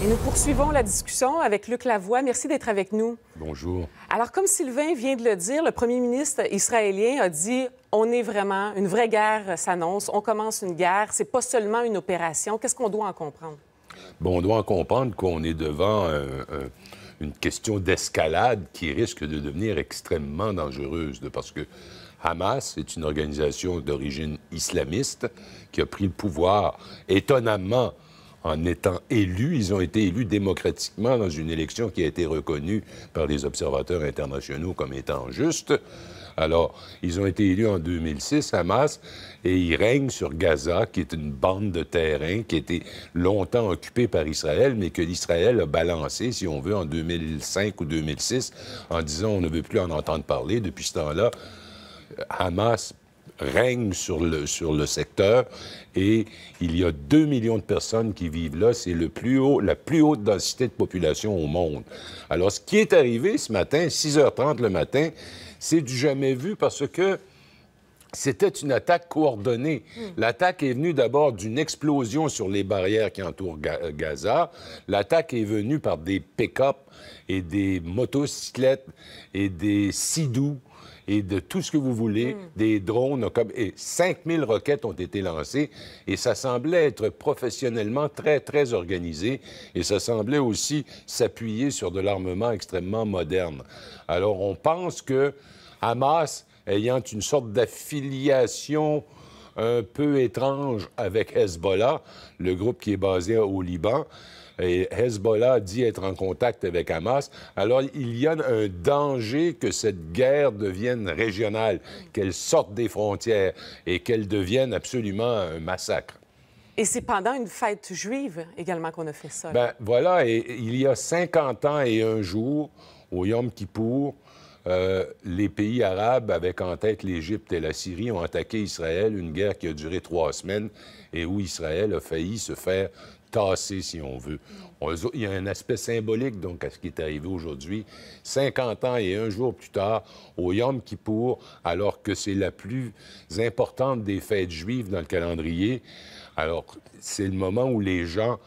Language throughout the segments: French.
Et nous poursuivons la discussion avec Luc Lavoie. Merci d'être avec nous. Bonjour. Alors, comme Sylvain vient de le dire, le premier ministre israélien a dit on est vraiment, une vraie guerre s'annonce, on commence une guerre, c'est pas seulement une opération. Qu'est-ce qu'on doit en comprendre? Bon, on doit en comprendre qu'on est devant euh, euh, une question d'escalade qui risque de devenir extrêmement dangereuse, parce que Hamas est une organisation d'origine islamiste qui a pris le pouvoir étonnamment en étant élus. Ils ont été élus démocratiquement dans une élection qui a été reconnue par les observateurs internationaux comme étant juste. Alors, ils ont été élus en 2006, Hamas, et ils règnent sur Gaza, qui est une bande de terrain qui a été longtemps occupée par Israël, mais que l'Israël a balancé, si on veut, en 2005 ou 2006, en disant on ne veut plus en entendre parler. Depuis ce temps-là, Hamas règne sur le, sur le secteur et il y a 2 millions de personnes qui vivent là. C'est le plus haut, la plus haute densité de population au monde. Alors, ce qui est arrivé ce matin, 6h30 le matin, c'est du jamais vu parce que c'était une attaque coordonnée. Hmm. L'attaque est venue d'abord d'une explosion sur les barrières qui entourent euh, Gaza. L'attaque est venue par des pick-up et des motocyclettes et des Sidoux et de tout ce que vous voulez, hmm. des drones. Comme, et 5000 roquettes ont été lancées et ça semblait être professionnellement très, très organisé et ça semblait aussi s'appuyer sur de l'armement extrêmement moderne. Alors on pense que Hamas, ayant une sorte d'affiliation un peu étrange avec Hezbollah, le groupe qui est basé au Liban. Et Hezbollah dit être en contact avec Hamas. Alors, il y a un danger que cette guerre devienne régionale, qu'elle sorte des frontières et qu'elle devienne absolument un massacre. Et c'est pendant une fête juive également qu'on a fait ça. Bien, voilà, et il y a 50 ans et un jour, au Yom Kippour, euh, les pays arabes, avec en tête l'Égypte et la Syrie, ont attaqué Israël, une guerre qui a duré trois semaines et où Israël a failli se faire tasser, si on veut. il y a un aspect symbolique, donc, à ce qui est arrivé aujourd'hui. 50 ans et un jour plus tard, au Yom Kippour, alors que c'est la plus importante des fêtes juives dans le calendrier, alors c'est le moment où les gens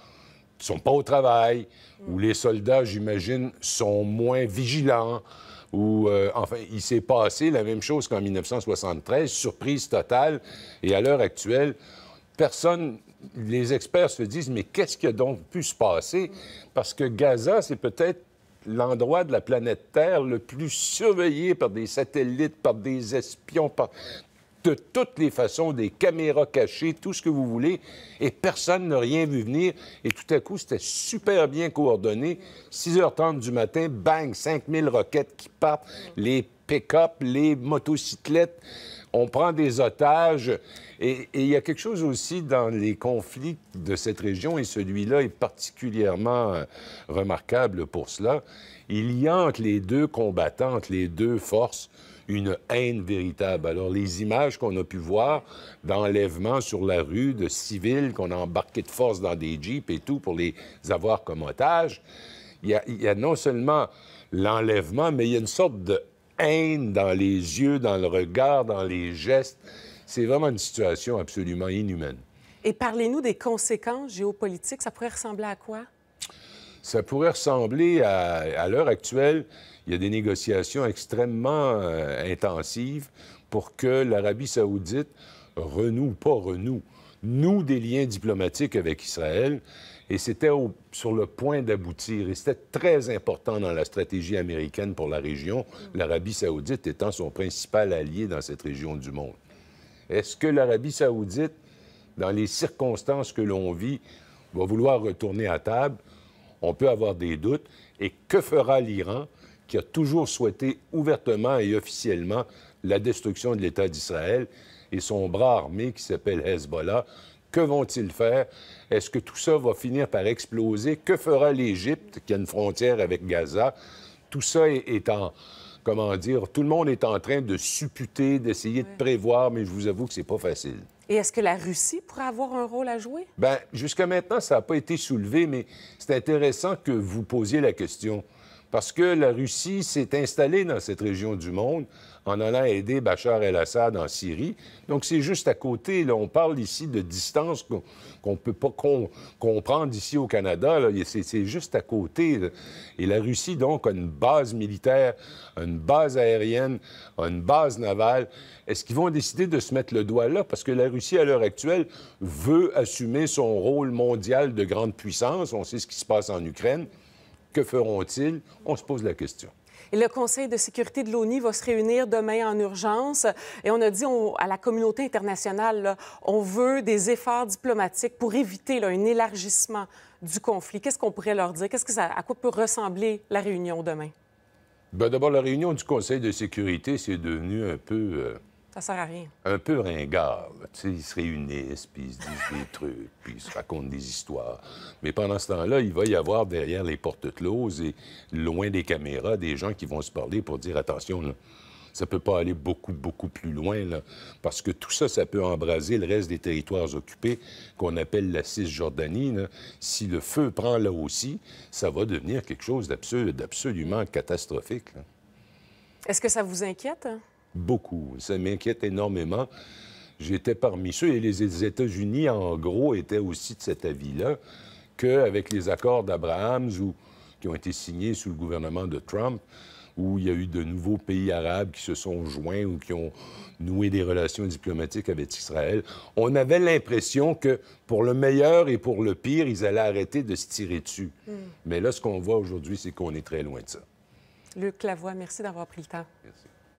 sont pas au travail, ou où les soldats, j'imagine, sont moins vigilants, ou euh, enfin, il s'est passé la même chose qu'en 1973, surprise totale, et à l'heure actuelle, personne, les experts se disent, mais qu'est-ce qui a donc pu se passer? Parce que Gaza, c'est peut-être l'endroit de la planète Terre le plus surveillé par des satellites, par des espions, par de toutes les façons, des caméras cachées, tout ce que vous voulez, et personne n'a rien vu venir. Et tout à coup, c'était super bien coordonné. 6h30 du matin, bang, 5000 roquettes qui partent, les pick-up, les motocyclettes, on prend des otages. Et, et il y a quelque chose aussi dans les conflits de cette région, et celui-là est particulièrement euh, remarquable pour cela, il y a entre les deux combattants, entre les deux forces, une haine véritable. Alors, les images qu'on a pu voir d'enlèvements sur la rue, de civils qu'on a embarqués de force dans des jeeps et tout pour les avoir comme otages, il y a, non seulement l'enlèvement, mais il y a une sorte de haine dans les yeux, dans le regard, dans les gestes. C'est vraiment une situation absolument inhumaine. Et parlez-nous des conséquences géopolitiques. Ça pourrait ressembler à quoi? ça pourrait ressembler à, l'heure actuelle, il y a des négociations extrêmement euh, intensives pour que l'Arabie saoudite renoue, pas renoue, noue des liens diplomatiques avec Israël. Et c'était sur le point d'aboutir. Et c'était très important dans la stratégie américaine pour la région, l'Arabie saoudite étant son principal allié dans cette région du monde. Est-ce que l'Arabie saoudite, dans les circonstances que l'on vit, va vouloir retourner à table? on peut avoir des doutes. Et que fera l'Iran, qui a toujours souhaité ouvertement et officiellement la destruction de l'État d'Israël et son bras armé qui s'appelle Hezbollah? Que vont-ils faire? Est-ce que tout ça va finir par exploser? Que fera l'Égypte, qui a une frontière avec Gaza? Tout ça est en comment dire, tout le monde est en train de supputer, d'essayer de prévoir, mais je vous avoue que c'est pas facile. Et est-ce que la Russie pourrait avoir un rôle à jouer? Bien, jusqu'à maintenant, ça n'a pas été soulevé, mais c'est intéressant que vous posiez la question parce que la Russie s'est installée dans cette région du monde en allant aider Bachar el-Assad en Syrie. Donc c'est juste à côté. Là, on parle ici de distance qu'on ne peut pas comprendre ici au Canada. C'est juste à côté. Et la Russie, donc, a une base militaire, une base aérienne, une base navale. Est-ce qu'ils vont décider de se mettre le doigt là? Parce que la Russie, à l'heure actuelle, veut assumer son rôle mondial de grande puissance. On sait ce qui se passe en Ukraine. Que feront-ils? On se pose la question. Et le Conseil de sécurité de l'ONU va se réunir demain en urgence. Et on a dit à la communauté internationale, on veut des efforts diplomatiques pour éviter un élargissement du conflit. Qu'est-ce qu'on pourrait leur dire? Qu'est-ce que ça, à quoi peut ressembler la réunion demain? Ben, d'abord, la réunion du Conseil de sécurité, c'est devenu un peu... Euh, ça sert à rien. Un peu ringard. ils se réunissent, puis ils se disent des trucs, puis ils se racontent des histoires. Mais pendant ce temps-là, il va y avoir derrière les portes closes et loin des caméras des gens qui vont se parler pour dire attention, ça ça peut pas aller beaucoup, beaucoup plus loin, parce que tout ça, ça peut embraser le reste des territoires occupés qu'on appelle la Cisjordanie. Si le feu prend là aussi, ça va devenir quelque chose d'absolument catastrophique. Est-ce que ça vous inquiète? Hein? beaucoup. Ça m'inquiète énormément. J'étais parmi ceux, et les États-Unis, en gros, étaient aussi de cet avis-là, qu'avec les accords d'Abrahams ou, qui ont été signés sous le gouvernement de Trump, où il y a eu de nouveaux pays arabes qui se sont joints ou qui ont noué des relations diplomatiques avec Israël, on avait l'impression que pour le meilleur et pour le pire, ils allaient arrêter de se tirer dessus. Hmm. Mais là, ce qu'on voit aujourd'hui, c'est qu'on est très loin de ça. Luc Lavoie, merci d'avoir pris le temps.